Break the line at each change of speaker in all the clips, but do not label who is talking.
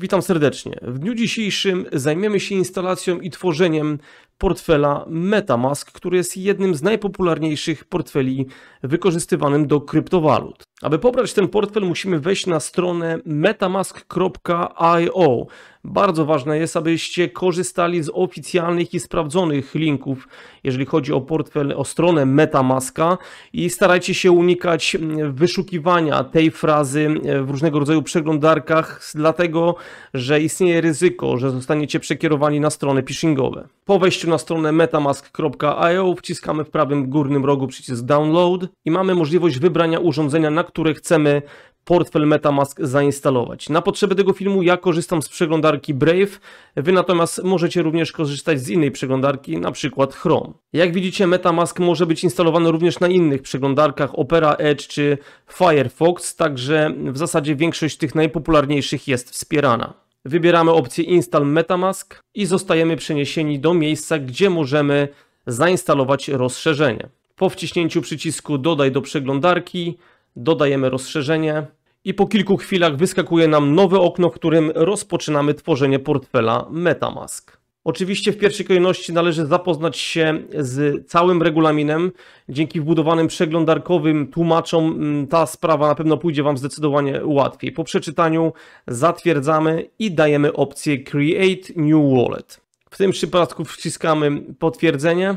Witam serdecznie. W dniu dzisiejszym zajmiemy się instalacją i tworzeniem portfela MetaMask, który jest jednym z najpopularniejszych portfeli wykorzystywanym do kryptowalut. Aby pobrać ten portfel musimy wejść na stronę metamask.io. Bardzo ważne jest, abyście korzystali z oficjalnych i sprawdzonych linków, jeżeli chodzi o portfel, o stronę MetaMaska i starajcie się unikać wyszukiwania tej frazy e, w różnego rodzaju przeglądarkach, dlatego, że istnieje ryzyko, że zostaniecie przekierowani na strony phishingowe. Po wejściu na stronę metamask.io wciskamy w prawym górnym rogu przycisk download i mamy możliwość wybrania urządzenia, na które chcemy portfel MetaMask zainstalować. Na potrzeby tego filmu ja korzystam z przeglądarki Brave, wy natomiast możecie również korzystać z innej przeglądarki, na przykład Chrome. Jak widzicie MetaMask może być instalowany również na innych przeglądarkach Opera Edge czy Firefox, także w zasadzie większość tych najpopularniejszych jest wspierana. Wybieramy opcję Install MetaMask i zostajemy przeniesieni do miejsca, gdzie możemy zainstalować rozszerzenie. Po wciśnięciu przycisku Dodaj do przeglądarki dodajemy rozszerzenie i po kilku chwilach wyskakuje nam nowe okno, w którym rozpoczynamy tworzenie portfela MetaMask. Oczywiście w pierwszej kolejności należy zapoznać się z całym regulaminem. Dzięki wbudowanym przeglądarkowym tłumaczom mm, ta sprawa na pewno pójdzie Wam zdecydowanie łatwiej. Po przeczytaniu zatwierdzamy i dajemy opcję Create New Wallet. W tym przypadku wciskamy potwierdzenie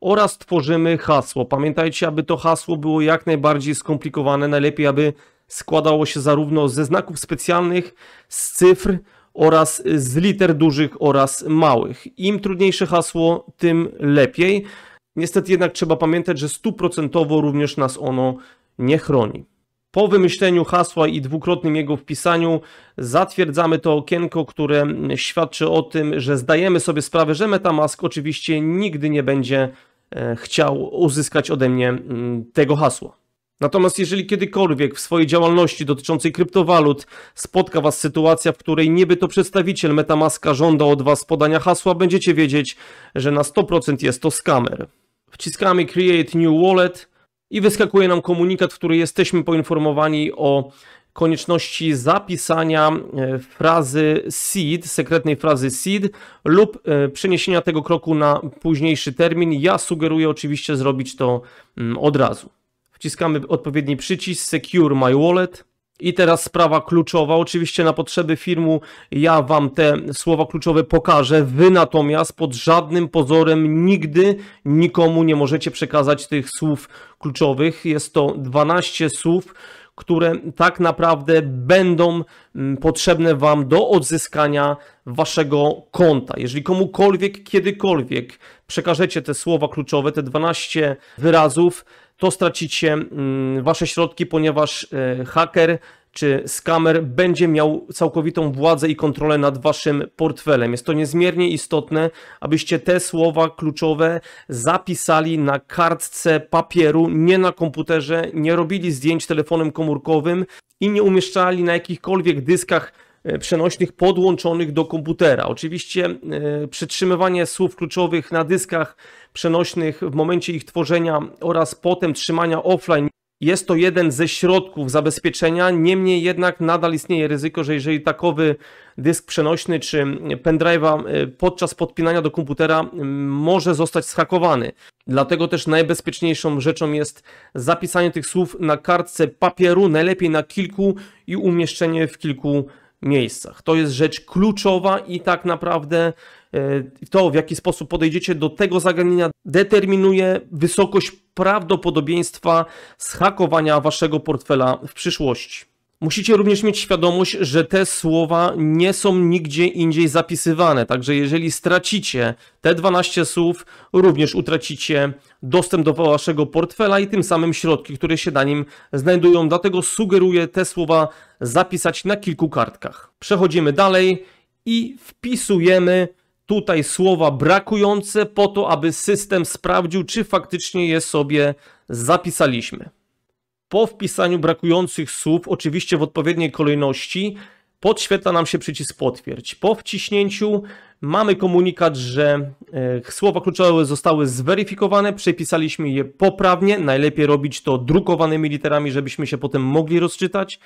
oraz tworzymy hasło. Pamiętajcie, aby to hasło było jak najbardziej skomplikowane, najlepiej aby składało się zarówno ze znaków specjalnych, z cyfr oraz z liter dużych oraz małych. Im trudniejsze hasło, tym lepiej. Niestety jednak trzeba pamiętać, że stuprocentowo również nas ono nie chroni. Po wymyśleniu hasła i dwukrotnym jego wpisaniu zatwierdzamy to okienko, które świadczy o tym, że zdajemy sobie sprawę, że Metamask oczywiście nigdy nie będzie e, chciał uzyskać ode mnie mm, tego hasła. Natomiast jeżeli kiedykolwiek w swojej działalności dotyczącej kryptowalut spotka Was sytuacja, w której niby to przedstawiciel Metamaska żąda od Was podania hasła, będziecie wiedzieć, że na 100% jest to skamer. Wciskamy Create New Wallet i wyskakuje nam komunikat, w którym jesteśmy poinformowani o konieczności zapisania e, frazy seed, sekretnej frazy seed lub e, przeniesienia tego kroku na późniejszy termin. Ja sugeruję oczywiście zrobić to mm, od razu wciskamy odpowiedni przycisk Secure My Wallet. I teraz sprawa kluczowa. Oczywiście na potrzeby firmu ja Wam te słowa kluczowe pokażę. Wy natomiast pod żadnym pozorem nigdy nikomu nie możecie przekazać tych słów kluczowych. Jest to 12 słów, które tak naprawdę będą mm, potrzebne Wam do odzyskania Waszego konta. Jeżeli komukolwiek, kiedykolwiek przekażecie te słowa kluczowe, te 12 wyrazów, to stracicie mm, wasze środki, ponieważ e, haker czy skamer będzie miał całkowitą władzę i kontrolę nad waszym portfelem. Jest to niezmiernie istotne, abyście te słowa kluczowe zapisali na kartce papieru, nie na komputerze, nie robili zdjęć telefonem komórkowym i nie umieszczali na jakichkolwiek dyskach e, przenośnych podłączonych do komputera. Oczywiście e, przytrzymywanie słów kluczowych na dyskach przenośnych w momencie ich tworzenia oraz potem trzymania offline. Jest to jeden ze środków zabezpieczenia, niemniej jednak nadal istnieje ryzyko, że jeżeli takowy dysk przenośny czy pendrive'a y, podczas podpinania do komputera y, może zostać schakowany. Dlatego też najbezpieczniejszą rzeczą jest zapisanie tych słów na kartce papieru, najlepiej na kilku i umieszczenie w kilku miejscach. To jest rzecz kluczowa i tak naprawdę E, to, w jaki sposób podejdziecie do tego zagadnienia, determinuje wysokość prawdopodobieństwa schakowania waszego portfela w przyszłości. Musicie również mieć świadomość, że te słowa nie są nigdzie indziej zapisywane, także jeżeli stracicie te 12 słów, również utracicie dostęp do waszego portfela i tym samym środki, które się na nim znajdują. Dlatego sugeruję te słowa zapisać na kilku kartkach. Przechodzimy dalej i wpisujemy tutaj słowa brakujące po to, aby system sprawdził, czy faktycznie je sobie zapisaliśmy. Po wpisaniu brakujących słów, oczywiście w odpowiedniej kolejności, podświetla nam się przycisk potwierdź. Po wciśnięciu mamy komunikat, że e, słowa kluczowe zostały zweryfikowane, przepisaliśmy je poprawnie. Najlepiej robić to drukowanymi literami, żebyśmy się potem mogli rozczytać.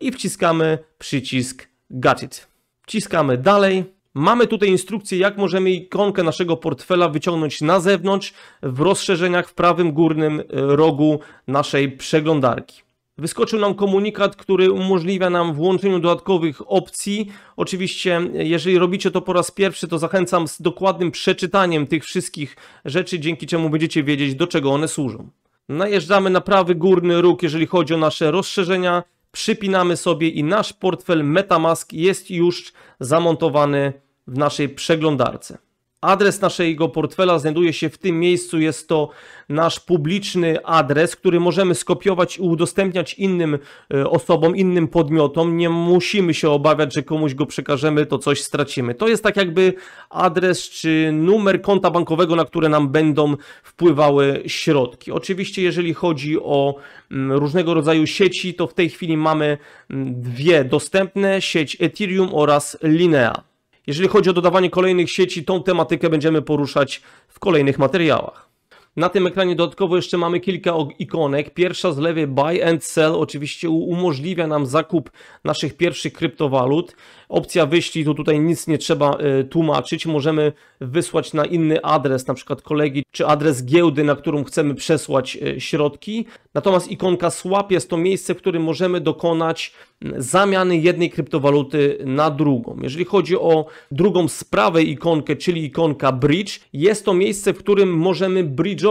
I wciskamy przycisk Got it. Wciskamy dalej Mamy tutaj instrukcję, jak możemy ikonkę naszego portfela wyciągnąć na zewnątrz w rozszerzeniach w prawym górnym e, rogu naszej przeglądarki. Wyskoczył nam komunikat, który umożliwia nam włączenie dodatkowych opcji. Oczywiście, e, jeżeli robicie to po raz pierwszy, to zachęcam z dokładnym przeczytaniem tych wszystkich rzeczy, dzięki czemu będziecie wiedzieć, do czego one służą. Najeżdżamy na prawy górny róg, jeżeli chodzi o nasze rozszerzenia przypinamy sobie i nasz portfel MetaMask jest już zamontowany w naszej przeglądarce. Adres naszego portfela znajduje się w tym miejscu. Jest to nasz publiczny adres, który możemy skopiować i udostępniać innym e, osobom, innym podmiotom. Nie musimy się obawiać, że komuś go przekażemy, to coś stracimy. To jest tak jakby adres czy numer konta bankowego, na które nam będą wpływały środki. Oczywiście, jeżeli chodzi o mm, różnego rodzaju sieci, to w tej chwili mamy mm, dwie dostępne: sieć Ethereum oraz Linea. Jeżeli chodzi o dodawanie kolejnych sieci, tą tematykę będziemy poruszać w kolejnych materiałach. Na tym ekranie dodatkowo jeszcze mamy kilka ikonek. Pierwsza z lewej buy and sell oczywiście umożliwia nam zakup naszych pierwszych kryptowalut. Opcja wyślij, to tutaj nic nie trzeba e, tłumaczyć. Możemy wysłać na inny adres, na przykład kolegi, czy adres giełdy, na którą chcemy przesłać e, środki. Natomiast ikonka swap jest to miejsce, w którym możemy dokonać zamiany jednej kryptowaluty na drugą. Jeżeli chodzi o drugą z prawej ikonkę, czyli ikonka bridge, jest to miejsce, w którym możemy bridge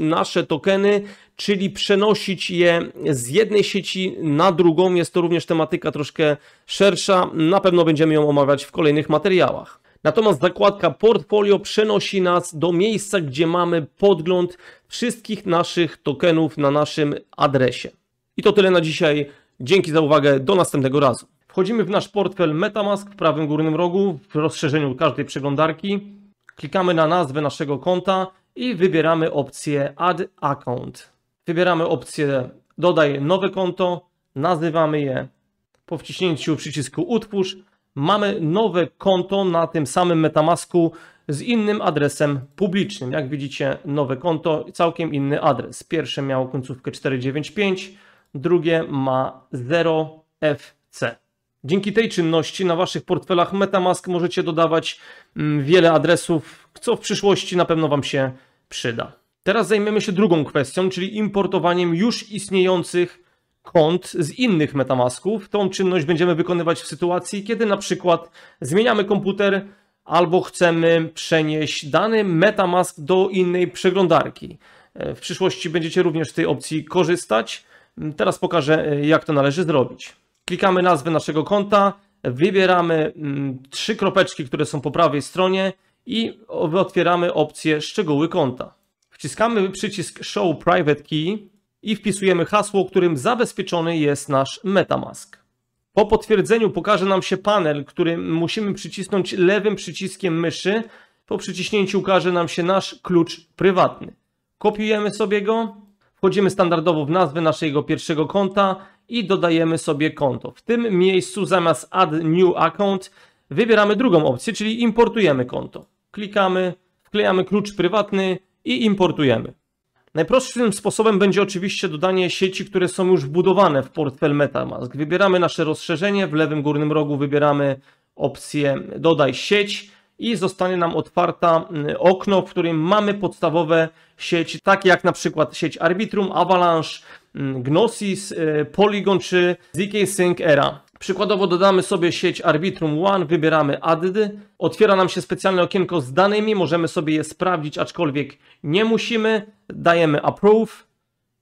nasze tokeny, czyli przenosić je z jednej sieci na drugą. Jest to również tematyka troszkę szersza. Na pewno będziemy ją omawiać w kolejnych materiałach. Natomiast zakładka portfolio przenosi nas do miejsca, gdzie mamy podgląd wszystkich naszych tokenów na naszym adresie. I to tyle na dzisiaj. Dzięki za uwagę. Do następnego razu. Wchodzimy w nasz portfel MetaMask w prawym górnym rogu w rozszerzeniu każdej przeglądarki. Klikamy na nazwę naszego konta i wybieramy opcję Add Account. Wybieramy opcję Dodaj nowe konto, nazywamy je. Po wciśnięciu przycisku Utwórz mamy nowe konto na tym samym MetaMasku z innym adresem publicznym. Jak widzicie, nowe konto całkiem inny adres. Pierwsze miało końcówkę 495, drugie ma 0FC. Dzięki tej czynności na waszych portfelach MetaMask możecie dodawać mm, wiele adresów, co w przyszłości na pewno wam się przyda. Teraz zajmiemy się drugą kwestią, czyli importowaniem już istniejących kont z innych MetaMasków. Tą czynność będziemy wykonywać w sytuacji, kiedy na przykład zmieniamy komputer albo chcemy przenieść dany MetaMask do innej przeglądarki. E, w przyszłości będziecie również z tej opcji korzystać. Mm, teraz pokażę, e, jak to należy zrobić. Klikamy nazwę naszego konta, wybieramy mm, trzy kropeczki, które są po prawej stronie i otwieramy opcję szczegóły konta. Wciskamy przycisk Show Private Key i wpisujemy hasło, którym zabezpieczony jest nasz MetaMask. Po potwierdzeniu pokaże nam się panel, który musimy przycisnąć lewym przyciskiem myszy. Po przyciśnięciu ukaże nam się nasz klucz prywatny. Kopiujemy sobie go, wchodzimy standardowo w nazwę naszego pierwszego konta i dodajemy sobie konto. W tym miejscu zamiast Add New Account wybieramy drugą opcję, czyli importujemy konto. Klikamy, wklejamy klucz prywatny i importujemy. Najprostszym sposobem będzie oczywiście dodanie sieci, które są już wbudowane w portfel MetaMask. Wybieramy nasze rozszerzenie, w lewym górnym rogu wybieramy opcję dodaj sieć, i zostanie nam otwarta mm, okno, w którym mamy podstawowe sieci, takie jak na przykład sieć Arbitrum, Avalanche, mm, Gnosis, y, Polygon czy ZK Sync Era. Przykładowo dodamy sobie sieć Arbitrum One, wybieramy Add. Otwiera nam się specjalne okienko z danymi, możemy sobie je sprawdzić, aczkolwiek nie musimy. Dajemy Approve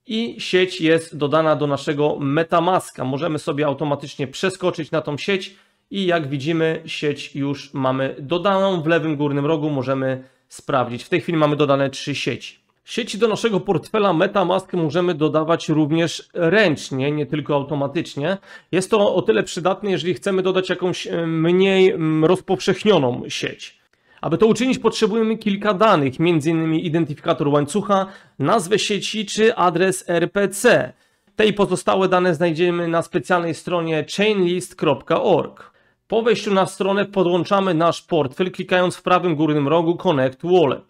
i sieć jest dodana do naszego MetaMaska. Możemy sobie automatycznie przeskoczyć na tą sieć i jak widzimy, sieć już mamy dodaną. W lewym górnym rogu możemy sprawdzić. W tej chwili mamy dodane trzy sieci. Sieci do naszego portfela MetaMask możemy dodawać również ręcznie, nie tylko automatycznie. Jest to o tyle przydatne, jeżeli chcemy dodać jakąś e, mniej rozpowszechnioną sieć. Aby to uczynić potrzebujemy kilka danych, m.in. identyfikator łańcucha, nazwę sieci czy adres RPC. Te i pozostałe dane znajdziemy na specjalnej stronie chainlist.org. Po wejściu na stronę podłączamy nasz portfel, klikając w prawym górnym rogu Connect Wallet.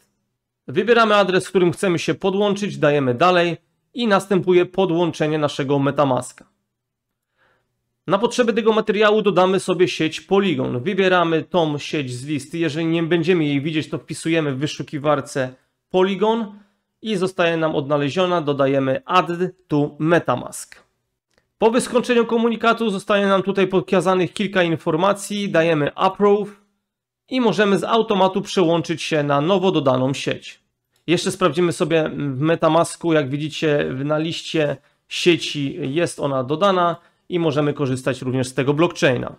Wybieramy adres, w którym chcemy się podłączyć, dajemy dalej i następuje podłączenie naszego Metamaska. Na potrzeby tego materiału dodamy sobie sieć Polygon. Wybieramy tą sieć z listy. Jeżeli nie będziemy jej widzieć, to wpisujemy w wyszukiwarce Polygon i zostaje nam odnaleziona. Dodajemy add to Metamask. Po wyskończeniu komunikatu zostanie nam tutaj pokazanych kilka informacji, dajemy approve i możemy z automatu przełączyć się na nowo dodaną sieć. Jeszcze sprawdzimy sobie w Metamasku, jak widzicie na liście sieci jest ona dodana i możemy korzystać również z tego blockchaina.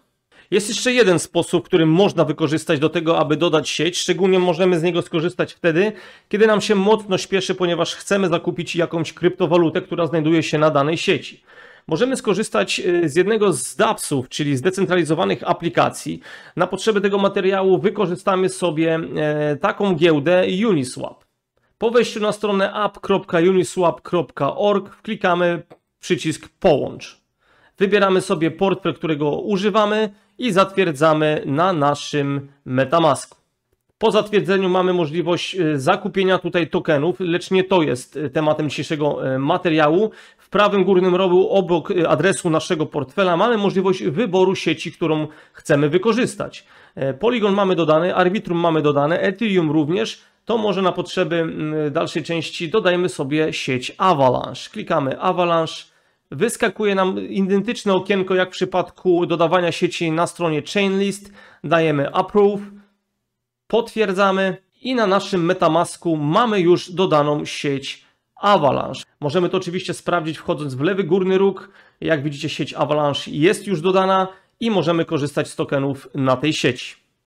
Jest jeszcze jeden sposób, który można wykorzystać do tego, aby dodać sieć. Szczególnie możemy z niego skorzystać wtedy, kiedy nam się mocno śpieszy, ponieważ chcemy zakupić jakąś kryptowalutę, która znajduje się na danej sieci możemy skorzystać e, z jednego z DAPS-ów, czyli zdecentralizowanych aplikacji. Na potrzeby tego materiału wykorzystamy sobie e, taką giełdę Uniswap. Po wejściu na stronę app.uniswap.org klikamy przycisk Połącz. Wybieramy sobie portfel, którego używamy i zatwierdzamy na naszym Metamasku. Po zatwierdzeniu mamy możliwość e, zakupienia tutaj tokenów, lecz nie to jest e, tematem dzisiejszego e, materiału. W prawym górnym rogu obok adresu naszego portfela mamy możliwość wyboru sieci, którą chcemy wykorzystać. Polygon mamy dodany, Arbitrum mamy dodane, Ethereum również. To może na potrzeby dalszej części dodajmy sobie sieć Avalanche. Klikamy Avalanche. Wyskakuje nam identyczne okienko jak w przypadku dodawania sieci na stronie Chainlist. Dajemy Approve potwierdzamy i na naszym MetaMasku mamy już dodaną sieć Avalanche. Możemy to oczywiście sprawdzić wchodząc w lewy górny róg. Jak widzicie sieć Avalanche jest już dodana i możemy korzystać z tokenów na tej sieci.